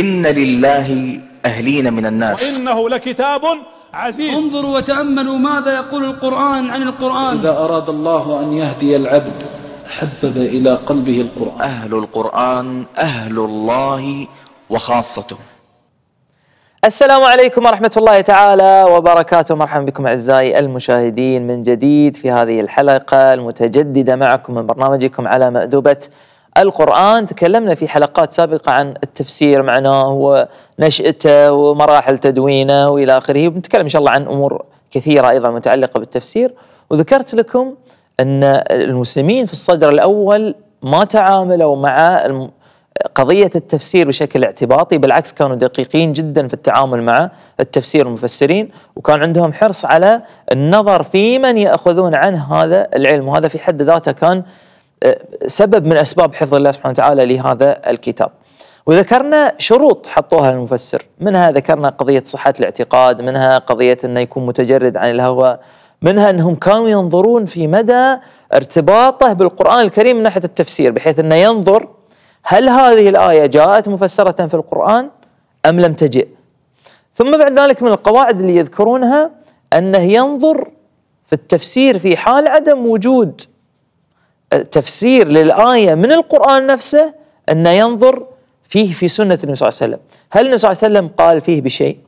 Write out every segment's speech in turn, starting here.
إن لله أهلين من الناس وإنه لكتاب عزيز انظروا وتأملوا ماذا يقول القرآن عن القرآن إذا أراد الله أن يهدي العبد حبب إلى قلبه القرآن أهل القرآن أهل الله وخاصته السلام عليكم ورحمة الله تعالى وبركاته مرحبا بكم أعزائي المشاهدين من جديد في هذه الحلقة المتجددة معكم من برنامجكم على مأدبة القرآن تكلمنا في حلقات سابقة عن التفسير معناه ونشأته ومراحل تدوينه وإلى آخره ونتكلم إن شاء الله عن أمور كثيرة أيضا متعلقة بالتفسير وذكرت لكم أن المسلمين في الصدر الأول ما تعاملوا مع قضية التفسير بشكل اعتباطي بالعكس كانوا دقيقين جدا في التعامل مع التفسير والمفسرين وكان عندهم حرص على النظر في من يأخذون عنه هذا العلم وهذا في حد ذاته كان سبب من اسباب حفظ الله سبحانه وتعالى لهذا الكتاب. وذكرنا شروط حطوها المفسر، منها ذكرنا قضيه صحه الاعتقاد، منها قضيه انه يكون متجرد عن الهوى، منها انهم كانوا ينظرون في مدى ارتباطه بالقران الكريم من ناحيه التفسير بحيث انه ينظر هل هذه الايه جاءت مفسره في القران ام لم تجئ؟ ثم بعد ذلك من القواعد اللي يذكرونها انه ينظر في التفسير في حال عدم وجود تفسير للآية من القرآن نفسه أنه ينظر فيه في سنة النبي صلى الله عليه وسلم هل النبي صلى الله عليه وسلم قال فيه بشيء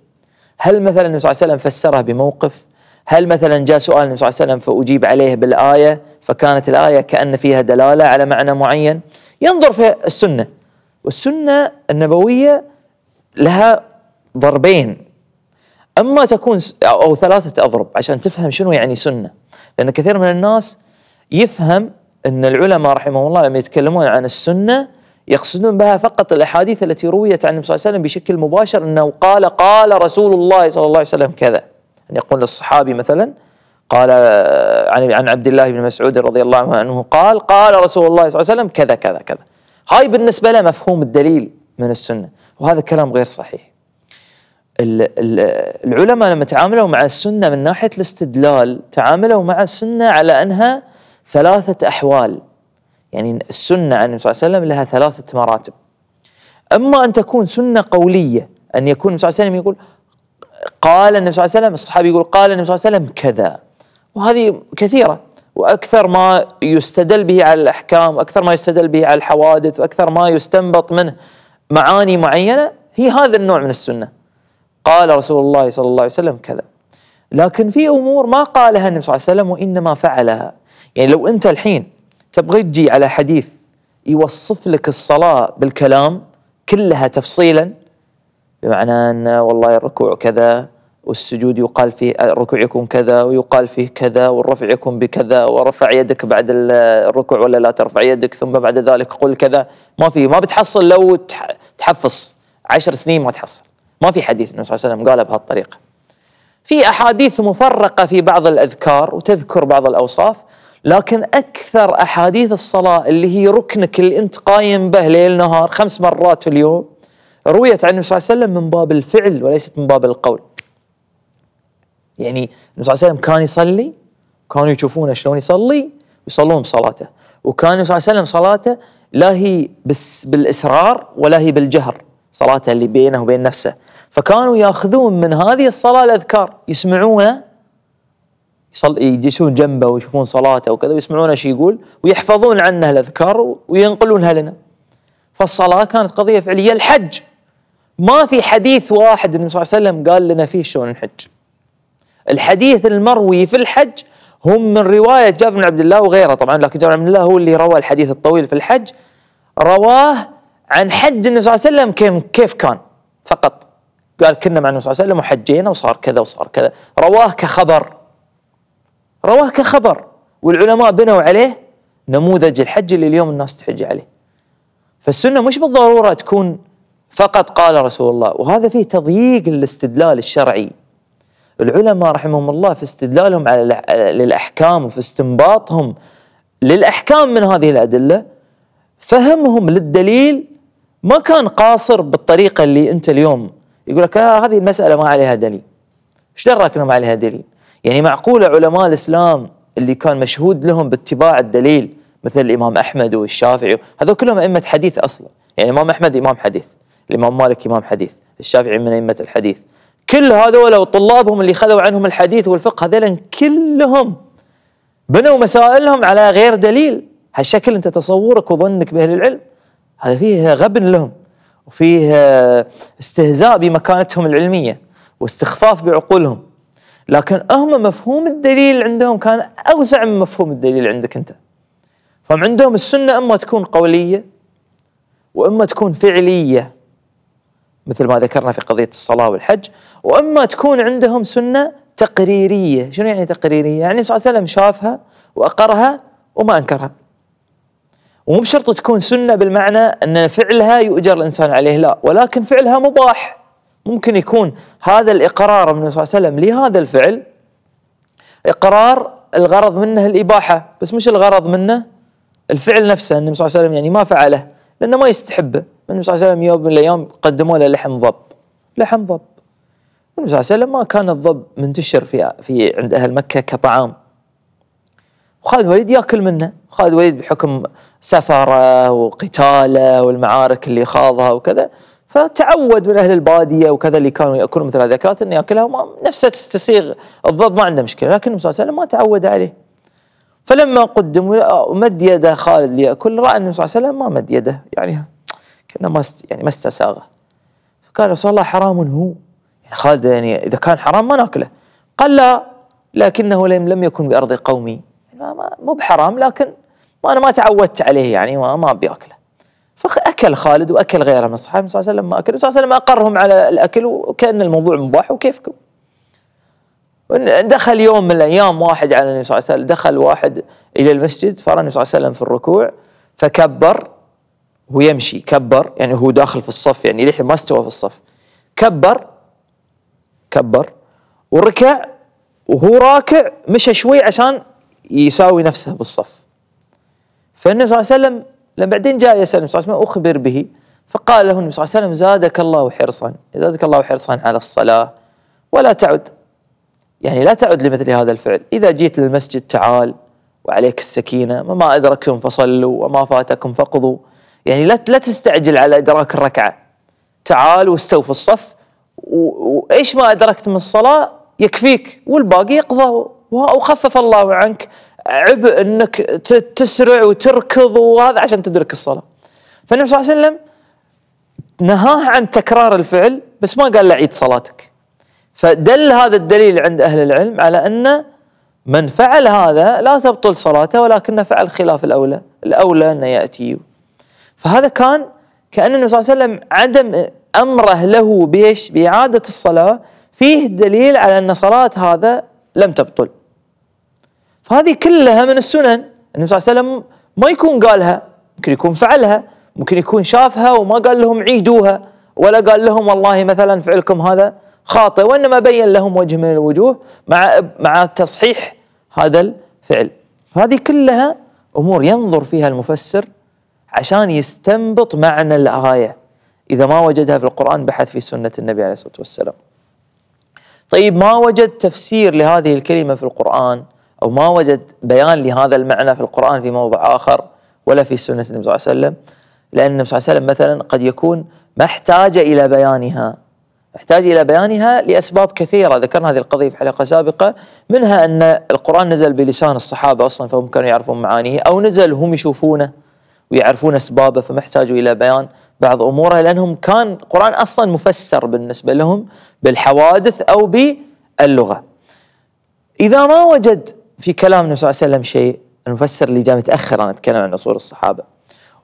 هل مثلا النبي صلى الله عليه وسلم فسره بموقف هل مثلا جاء سؤال النبي صلى الله عليه وسلم فأجيب عليه بالآية فكانت الآية كأن فيها دلالة على معنى معين ينظر في السنة والسنة النبوية لها ضربين اما تكون او ثلاثه اضرب عشان تفهم شنو يعني سنه لان كثير من الناس يفهم أن العلماء رحمهم الله لما يتكلمون عن السنة يقصدون بها فقط الأحاديث التي رويت عن النبي صلى الله عليه وسلم بشكل مباشر أنه قال قال رسول الله صلى الله عليه وسلم كذا أن يقول للصحابي مثلا قال عن عن عبد الله بن مسعود رضي الله عنه قال قال رسول الله صلى الله عليه وسلم كذا كذا كذا هاي بالنسبة له مفهوم الدليل من السنة وهذا كلام غير صحيح العلماء لما تعاملوا مع السنة من ناحية الاستدلال تعاملوا مع السنة على أنها ثلاثة أحوال يعني السنة عن النبي صلى الله عليه وسلم لها ثلاثة مراتب أما أن تكون سنة قولية أن يكون النبي صلى الله عليه وسلم يقول قال النبي صلى الله عليه وسلم الصحابي يقول قال النبي صلى الله عليه وسلم كذا وهذه كثيرة وأكثر ما يستدل به على الأحكام وأكثر ما يستدل به على الحوادث وأكثر ما يستنبط منه معاني معينة هي هذا النوع من السنة قال رسول الله صلى الله عليه وسلم كذا لكن في أمور ما قالها النبي صلى الله عليه وسلم وإنما فعلها يعني لو انت الحين تبغي تجي على حديث يوصف لك الصلاه بالكلام كلها تفصيلا بمعنى ان والله الركوع كذا والسجود يقال فيه الركوع يكون كذا ويقال فيه كذا والرفع يكون بكذا ورفع يدك بعد الركوع ولا لا ترفع يدك ثم بعد ذلك قل كذا ما في ما بتحصل لو تحفص عشر سنين ما تحصل ما في حديث النبي صلى الله عليه وسلم قالها بهالطريقه في احاديث مفرقه في بعض الاذكار وتذكر بعض الاوصاف لكن اكثر احاديث الصلاه اللي هي ركنك اللي انت قايم به ليل نهار خمس مرات اليوم رويت عن النبي صلى الله عليه وسلم من باب الفعل وليست من باب القول. يعني النبي صلى الله عليه وسلم كان يصلي كانوا يشوفونه شلون يصلي ويصلون بصلاته وكان النبي صلى الله عليه وسلم صلاته لا هي بس بالاسرار ولا هي بالجهر صلاته اللي بينه وبين نفسه فكانوا ياخذون من هذه الصلاه الاذكار يسمعونه يصل يجلسون جنبه ويشوفون صلاته وكذا ويسمعون ايش يقول ويحفظون عنه الاذكار وينقلونها لنا فالصلاه كانت قضيه فعليه الحج ما في حديث واحد النبي صلى الله عليه وسلم قال لنا فيه شلون نحج الحديث المروي في الحج هم من روايه جابر بن عبد الله وغيره طبعا لكن جابر بن عبد الله هو اللي روى الحديث الطويل في الحج رواه عن حج النبي صلى الله عليه وسلم كيف كيف كان فقط قال كنا مع النبي صلى الله عليه وسلم وحجينا وصار كذا وصار كذا رواه كخبر رواه كخبر والعلماء بنوا عليه نموذج الحج اللي اليوم الناس تحج عليه فالسنة مش بالضرورة تكون فقط قال رسول الله وهذا فيه تضييق الاستدلال الشرعي العلماء رحمهم الله في استدلالهم على للأحكام وفي استنباطهم للأحكام من هذه الأدلة فهمهم للدليل ما كان قاصر بالطريقة اللي أنت اليوم يقول لك آه هذه المسألة ما عليها دليل ايش دراك ما عليها دليل يعني معقولة علماء الإسلام اللي كان مشهود لهم باتباع الدليل مثل الإمام أحمد والشافعي هذول كلهم أئمة حديث أصلا يعني الإمام أحمد إمام حديث الإمام مالك إمام حديث الشافعي من أئمة الحديث كل هذول وطلابهم اللي خذوا عنهم الحديث والفقه هذول كلهم بنوا مسائلهم على غير دليل هالشكل أنت تصورك وظنك بأهل العلم هذا فيه غبن لهم وفيه استهزاء بمكانتهم العلمية واستخفاف بعقولهم لكن هم مفهوم الدليل عندهم كان اوسع من مفهوم الدليل عندك انت فهم عندهم السنه اما تكون قوليه واما تكون فعليه مثل ما ذكرنا في قضيه الصلاه والحج واما تكون عندهم سنه تقريريه شنو يعني تقريريه يعني صلى الله عليه وسلم شافها واقرها وما انكرها ومو بشرط تكون سنه بالمعنى ان فعلها يؤجر الانسان عليه لا ولكن فعلها مباح ممكن يكون هذا الإقرار من النبي صلى الله عليه وسلم لهذا الفعل إقرار الغرض منه الإباحة بس مش الغرض منه الفعل نفسه النبي صلى الله عليه وسلم يعني ما فعله لأنه ما يستحبه النبي صلى الله عليه وسلم يوم من الأيام قدموا له لحم ضب لحم ضب النبي صلى الله عليه وسلم ما كان الضب منتشر في في عند أهل مكة كطعام وخالد وليد ياكل منه خالد وليد بحكم سفره وقتاله والمعارك اللي خاضها وكذا فتعود من اهل الباديه وكذا اللي كانوا ياكلون مثل هذه الاكلات انه ياكلها نفسه تستسيغ الضب ما عنده مشكله لكن النبي صلى الله عليه وسلم ما تعود عليه فلما قدم آه، مد يده خالد ليأكل رأى النبي صلى الله عليه وسلم ما مد يده يعني كأنه ما يعني ما استساغه فقال رسول الله حرام هو يعني خالد يعني إذا كان حرام ما ناكله قال لا لكنه لم لم يكن بأرض قومي يعني مو بحرام لكن ما أنا ما تعودت عليه يعني ما ما أبي أكله أكل خالد وأكل غيره من الصحابة صلى الله عليه وسلم ما أكل صلى الله عليه وسلم أقرهم على الأكل وكأن الموضوع مباح وكيفكم دخل يوم من الأيام واحد على النبي صلى الله عليه وسلم دخل واحد إلى المسجد فرى النبي صلى الله عليه وسلم في الركوع فكبر هو يمشي كبر يعني هو داخل في الصف يعني للحين ما استوى في الصف كبر كبر وركع وهو راكع مشى شوي عشان يساوي نفسه بالصف فالنبي صلى الله عليه وسلم لما بعدين جاء يسأل النبي صلى الله عليه وسلم أخبر به فقال له النبي صلى الله عليه وسلم زادك الله حرصا زادك الله حرصا على الصلاة ولا تعد يعني لا تعد لمثل هذا الفعل إذا جيت للمسجد تعال وعليك السكينة وما ادركتم فصلوا وما فاتكم فقضوا يعني لا لا تستعجل على إدراك الركعة تعال واستوفي الصف وإيش ما أدركت من الصلاة يكفيك والباقي يقضى وخفف الله عنك عبء انك تسرع وتركض وهذا عشان تدرك الصلاه. فالنبي صلى الله عليه وسلم نهاه عن تكرار الفعل بس ما قال له عيد صلاتك. فدل هذا الدليل عند اهل العلم على ان من فعل هذا لا تبطل صلاته ولكنه فعل خلاف الاولى، الاولى انه ياتي. فهذا كان كان النبي صلى الله عليه وسلم عدم امره له بايش؟ باعاده الصلاه فيه دليل على ان صلاه هذا لم تبطل. هذه كلها من السنن النبي صلى الله عليه وسلم ما يكون قالها ممكن يكون فعلها ممكن يكون شافها وما قال لهم عيدوها ولا قال لهم والله مثلا فعلكم هذا خاطئ وانما بين لهم وجه من الوجوه مع مع تصحيح هذا الفعل هذه كلها امور ينظر فيها المفسر عشان يستنبط معنى الايه اذا ما وجدها في القران بحث في سنه النبي عليه الصلاه والسلام طيب ما وجد تفسير لهذه الكلمه في القران أو ما وجد بيان لهذا المعنى في القرآن في موضع آخر ولا في سنة النبي صلى الله عليه وسلم لأن النبي صلى الله عليه وسلم مثلا قد يكون ما احتاج إلى بيانها احتاج إلى بيانها لأسباب كثيرة ذكرنا هذه القضية في حلقة سابقة منها أن القرآن نزل بلسان الصحابة أصلا فهم كانوا يعرفون معانيه أو نزل هم يشوفونه ويعرفون أسبابه فما احتاجوا إلى بيان بعض أموره لأنهم كان القرآن أصلا مفسر بالنسبة لهم بالحوادث أو باللغة إذا ما وجد في كلام النبي صلى الله عليه وسلم شيء المفسر اللي جاء متاخر انا اتكلم عن اصول الصحابه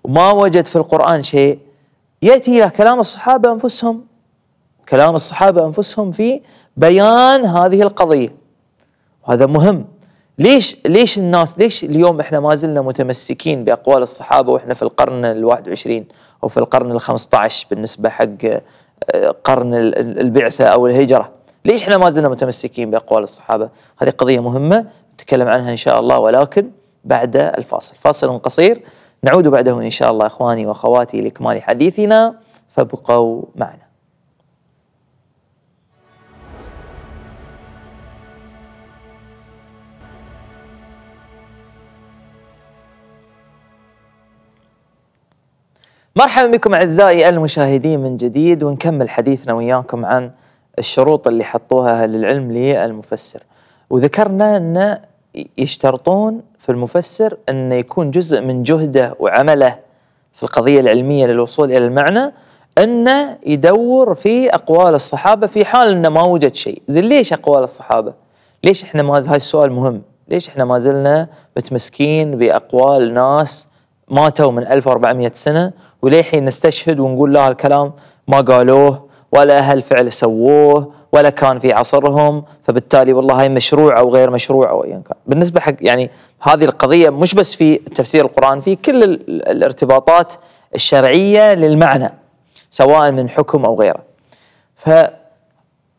وما وجد في القران شيء ياتي الى كلام الصحابه انفسهم كلام الصحابه انفسهم في بيان هذه القضيه وهذا مهم ليش ليش الناس ليش اليوم احنا ما زلنا متمسكين باقوال الصحابه واحنا في القرن ال21 او في القرن ال15 بالنسبه حق آه، قرن البعثه او الهجره ليش احنا ما زلنا متمسكين باقوال الصحابه هذه قضيه مهمه نتكلم عنها ان شاء الله ولكن بعد الفاصل فاصل قصير نعود بعده ان شاء الله اخواني واخواتي لاكمال حديثنا فابقوا معنا مرحبا بكم اعزائي المشاهدين من جديد ونكمل حديثنا وياكم عن الشروط اللي حطوها أهل العلم للمفسر وذكرنا أن يشترطون في المفسر أن يكون جزء من جهده وعمله في القضية العلمية للوصول إلى المعنى أنه يدور في أقوال الصحابة في حال أنه ما وجد شيء زين ليش أقوال الصحابة ليش إحنا ما هاي السؤال مهم ليش إحنا ما زلنا متمسكين بأقوال ناس ماتوا من 1400 سنة وللحين نستشهد ونقول لا الكلام ما قالوه ولا هل فعل سووه ولا كان في عصرهم فبالتالي والله هاي مشروع أو غير مشروع أو أيا كان بالنسبة حق يعني هذه القضية مش بس في تفسير القرآن في كل الارتباطات الشرعية للمعنى سواء من حكم أو غيره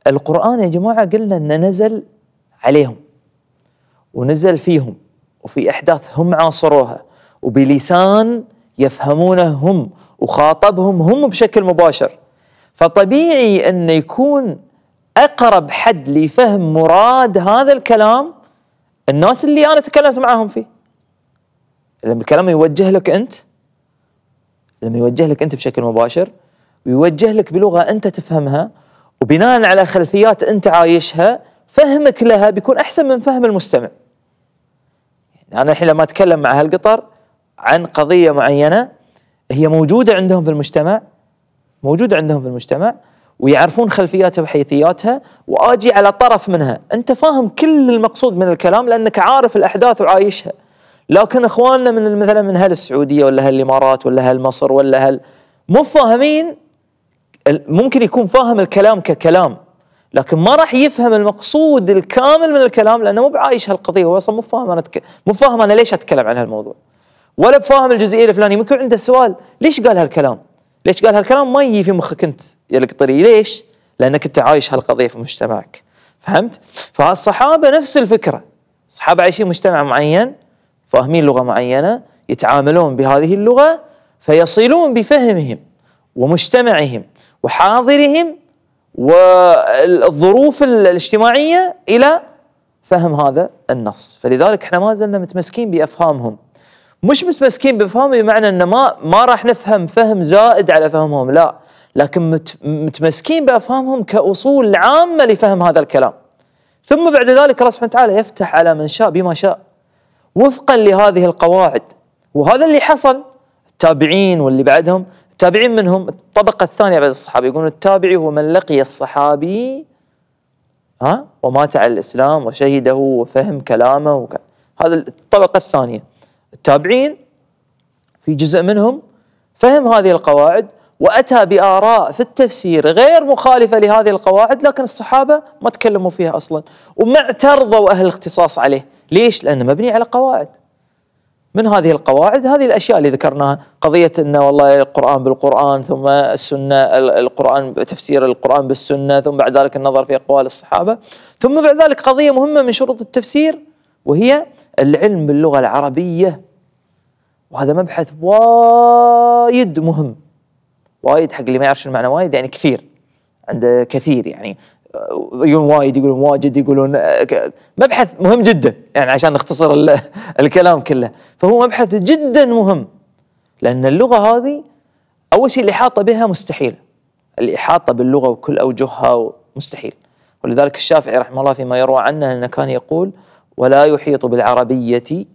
فالقرآن يا جماعة قلنا أنه نزل عليهم ونزل فيهم وفي أحداث هم عاصروها وبلسان يفهمونه هم وخاطبهم هم بشكل مباشر فطبيعي أن يكون أقرب حد لفهم مراد هذا الكلام الناس اللي أنا تكلمت معاهم فيه لما الكلام يوجه لك أنت لما يوجه لك أنت بشكل مباشر ويوجه لك بلغة أنت تفهمها وبناء على خلفيات أنت عايشها فهمك لها بيكون أحسن من فهم المستمع يعني أنا الحين لما أتكلم مع هالقطر عن قضية معينة هي موجودة عندهم في المجتمع موجوده عندهم في المجتمع ويعرفون خلفياتها وحيثياتها واجي على طرف منها، انت فاهم كل المقصود من الكلام لانك عارف الاحداث وعايشها. لكن اخواننا من مثلا من هل السعوديه ولا هل الامارات ولا هل مصر ولا هل مو فاهمين ممكن يكون فاهم الكلام ككلام لكن ما راح يفهم المقصود الكامل من الكلام لانه مو بعايش هالقضيه هو اصلا مو فاهم انا مو فاهم انا ليش اتكلم عن هالموضوع ولا بفاهم الجزئيه الفلانيه ممكن عنده سؤال ليش قال هالكلام؟ ليش قال هالكلام ما يجي في مخك انت يا القطري ليش؟ لانك انت عايش هالقضيه في مجتمعك فهمت؟ فالصحابه نفس الفكره الصحابه عايشين مجتمع معين فاهمين لغه معينه يتعاملون بهذه اللغه فيصلون بفهمهم ومجتمعهم وحاضرهم والظروف الاجتماعيه الى فهم هذا النص فلذلك احنا ما زلنا متمسكين بافهامهم مش بس مسكين بفهم بمعنى انه ما ما راح نفهم فهم زائد على فهمهم لا لكن متمسكين بافهامهم كاصول عامه لفهم هذا الكلام ثم بعد ذلك الله سبحانه وتعالى يفتح على من شاء بما شاء وفقا لهذه القواعد وهذا اللي حصل التابعين واللي بعدهم التابعين منهم الطبقه الثانيه بعد الصحابه يقولون التابعي هو من لقي الصحابي ها ومات على الاسلام وشهده وفهم كلامه وك... هذا الطبقه الثانيه التابعين في جزء منهم فهم هذه القواعد واتى باراء في التفسير غير مخالفه لهذه القواعد لكن الصحابه ما تكلموا فيها اصلا وما اعترضوا اهل الاختصاص عليه، ليش؟ لانه مبني على قواعد. من هذه القواعد هذه الاشياء اللي ذكرناها قضيه ان والله القران بالقران ثم السنه القران تفسير القران بالسنه ثم بعد ذلك النظر في اقوال الصحابه ثم بعد ذلك قضيه مهمه من شروط التفسير وهي العلم باللغة العربية وهذا مبحث وايد مهم وايد حق اللي ما يعرفش المعنى وايد يعني كثير عند كثير يعني يقولون وايد يقولون واجد يقولون مبحث مهم جدا يعني عشان نختصر الكلام كله فهو مبحث جدا مهم لأن اللغة هذه أول شيء الإحاطة بها مستحيل الإحاطة باللغة وكل أوجهها مستحيل ولذلك الشافعي رحمه الله فيما يروى عنه أنه كان يقول ولا يحيط بالعربية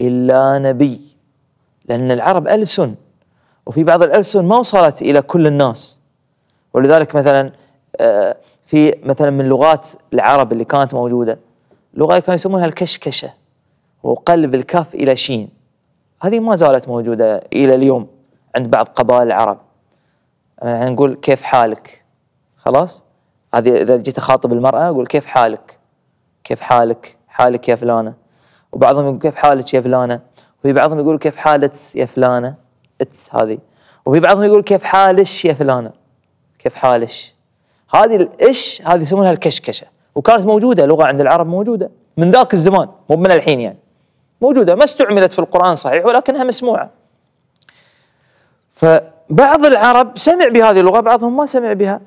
إلا نبي لأن العرب ألسن وفي بعض الألسن ما وصلت إلى كل الناس ولذلك مثلا آه، في مثلا من لغات العرب اللي كانت موجودة لغة كانوا يسمونها الكشكشة وقلب الكاف إلى شين هذه ما زالت موجودة إلى اليوم عند بعض قبائل العرب يعني نقول كيف حالك خلاص هذه إذا جيت أخاطب المرأة أقول كيف حالك كيف حالك حالك يا فلانه وبعضهم يقول كيف حالك يا فلانه وفي بعضهم يقول كيف حالتس يا فلانه اتس هذه وفي بعضهم يقول كيف حالش يا فلانه كيف حالش هذه الاش هذه يسمونها الكشكشه وكانت موجوده لغه عند العرب موجوده من ذاك الزمان مو من الحين يعني موجوده ما استعملت في القران صحيح ولكنها مسموعه فبعض العرب سمع بهذه اللغه بعضهم ما سمع بها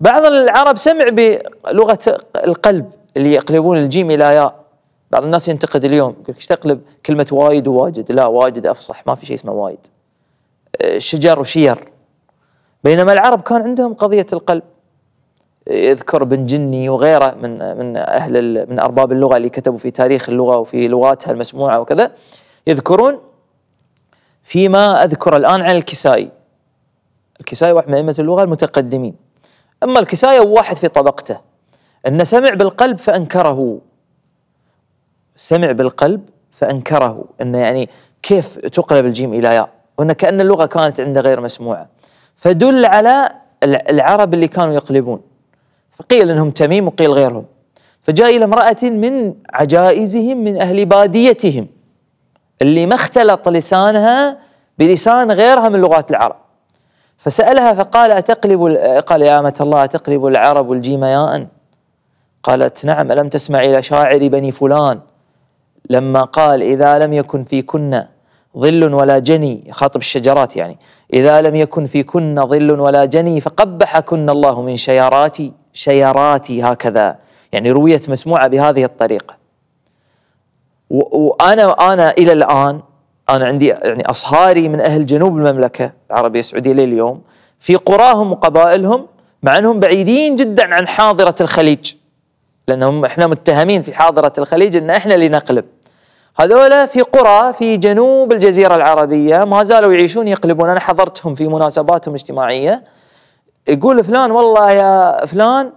بعض العرب سمع بلغه القلب اللي يقلبون الجيم الى ياء بعض الناس ينتقد اليوم يقول ايش تقلب كلمه وايد وواجد لا واجد افصح ما في شيء اسمه وايد آه، شجر وشير بينما العرب كان عندهم قضيه القلب يذكر ابن جني وغيره من من اهل من ارباب اللغه اللي كتبوا في تاريخ اللغه وفي لغاتها المسموعه وكذا يذكرون فيما اذكر الان عن الكسائي الكسائي واحد من ائمه اللغه المتقدمين اما الكسائي واحد في طبقته أن سمع بالقلب فأنكره سمع بالقلب فأنكره أنه يعني كيف تقلب الجيم إلى ياء وأن كأن اللغة كانت عنده غير مسموعة فدل على العرب اللي كانوا يقلبون فقيل أنهم تميم وقيل غيرهم فجاء إلى امرأة من عجائزهم من أهل باديتهم اللي ما اختلط لسانها بلسان غيرها من لغات العرب فسألها فقال أتقلب قال يا أمة الله أتقلب العرب الجيم ياء قالت نعم ألم تسمع إلى شاعر بني فلان لما قال إذا لم يكن فيكن ظل ولا جني خاطب الشجرات يعني إذا لم يكن فيكن ظل ولا جني فقبحكن الله من شياراتي شياراتي هكذا يعني رويت مسموعة بهذه الطريقة وأنا أنا إلى الآن أنا عندي يعني أصهاري من أهل جنوب المملكة العربية السعودية لليوم في قراهم وقبائلهم مع أنهم بعيدين جدا عن حاضرة الخليج لانهم احنا متهمين في حاضره الخليج ان احنا اللي نقلب هذولا في قرى في جنوب الجزيره العربيه ما زالوا يعيشون يقلبون انا حضرتهم في مناسباتهم اجتماعيه يقول فلان والله يا فلان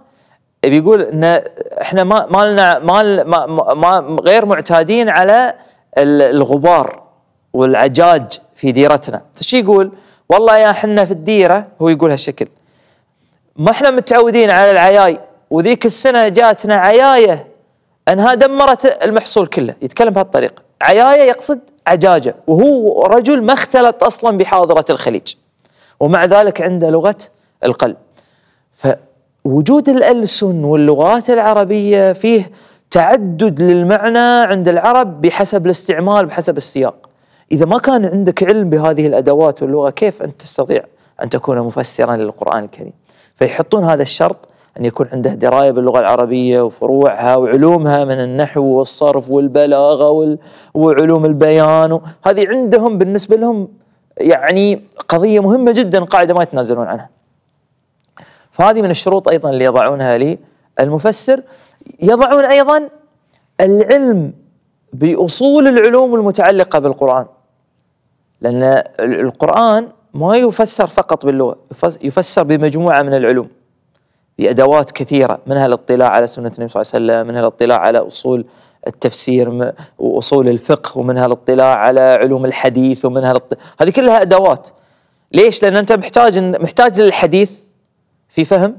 بيقول ان احنا ما ما لنا ما, ما, ما غير معتادين على الغبار والعجاج في ديرتنا فش يقول والله يا حنا في الديره هو يقول هالشكل ما احنا متعودين على العياي وذيك السنة جاتنا عياية أنها دمرت المحصول كله يتكلم بهالطريقة عياية يقصد عجاجة وهو رجل ما اختلط أصلا بحاضرة الخليج ومع ذلك عنده لغة القلب فوجود الألسن واللغات العربية فيه تعدد للمعنى عند العرب بحسب الاستعمال بحسب السياق إذا ما كان عندك علم بهذه الأدوات واللغة كيف أنت تستطيع أن تكون مفسرا للقرآن الكريم فيحطون هذا الشرط أن يكون عنده دراية باللغة العربية وفروعها وعلومها من النحو والصرف والبلاغة وعلوم البيان هذه عندهم بالنسبة لهم يعني قضية مهمة جدا قاعدة ما يتنازلون عنها فهذه من الشروط أيضا اللي يضعونها للمفسر يضعون أيضا العلم بأصول العلوم المتعلقة بالقرآن لأن القرآن ما يفسر فقط باللغة يفسر بمجموعة من العلوم بادوات كثيره منها الاطلاع على سنه النبي صلى الله عليه وسلم، منها الاطلاع على اصول التفسير واصول الفقه، ومنها الاطلاع على علوم الحديث، ومنها الاطلاع. هذه كلها ادوات. ليش؟ لان انت محتاج محتاج للحديث في فهم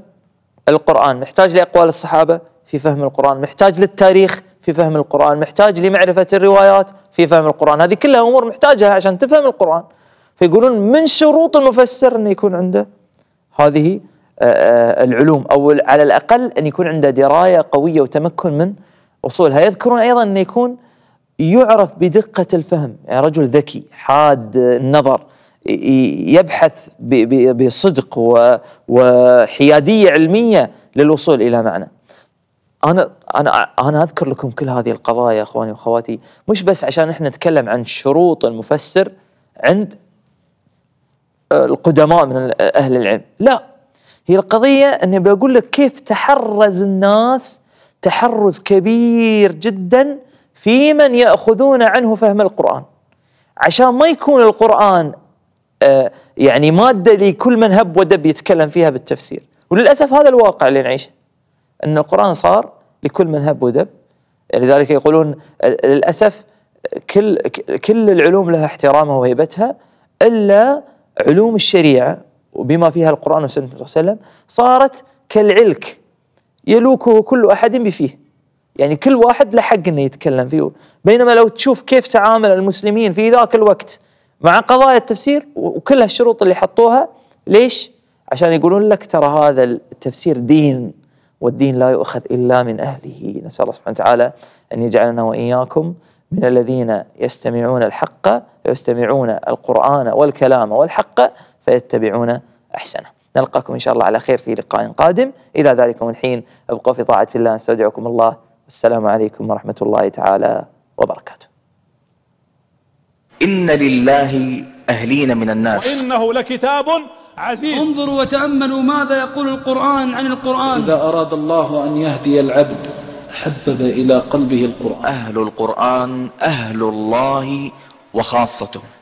القران، محتاج لاقوال الصحابه في فهم القران، محتاج للتاريخ في فهم القران، محتاج لمعرفه الروايات في فهم القران، هذه كلها امور محتاجها عشان تفهم القران. فيقولون من شروط المفسر انه يكون عنده هذه آه، آه، العلوم او على الاقل ان يكون عنده درايه قويه وتمكن من اصولها، يذكرون ايضا انه يكون يعرف بدقه الفهم، يعني رجل ذكي حاد النظر يبحث بصدق وحياديه علميه للوصول الى معنى. انا انا انا اذكر لكم كل هذه القضايا اخواني واخواتي، مش بس عشان احنا نتكلم عن شروط المفسر عند القدماء من اهل العلم، لا هي القضية أني بقول لك كيف تحرز الناس تحرز كبير جدا في من يأخذون عنه فهم القرآن عشان ما يكون القرآن آه، يعني مادة لكل من هب ودب يتكلم فيها بالتفسير وللأسف هذا الواقع اللي نعيشه أن القرآن صار لكل من هب ودب لذلك يقولون للأسف كل كل العلوم لها احترامها وهيبتها إلا علوم الشريعة وبما فيها القرآن والسنة صلى الله عليه وسلم صارت كالعلك يلوكه كل أحد بفيه يعني كل واحد له حق انه يتكلم فيه بينما لو تشوف كيف تعامل المسلمين في ذاك الوقت مع قضايا التفسير وكل هالشروط اللي حطوها ليش؟ عشان يقولون لك ترى هذا التفسير دين والدين لا يؤخذ الا من اهله نسال الله سبحانه وتعالى ان يجعلنا واياكم من الذين يستمعون الحق ويستمعون القران والكلام والحق فيتبعون أحسنه نلقاكم إن شاء الله على خير في لقاء قادم إلى ذلكم الحين أبقوا في طاعة الله نستودعكم الله والسلام عليكم ورحمة الله تعالى وبركاته إن لله أهلين من الناس وإنه لكتاب عزيز انظروا وتأملوا ماذا يقول القرآن عن القرآن إذا أراد الله أن يهدي العبد حبب إلى قلبه القرآن أهل القرآن أهل الله وخاصته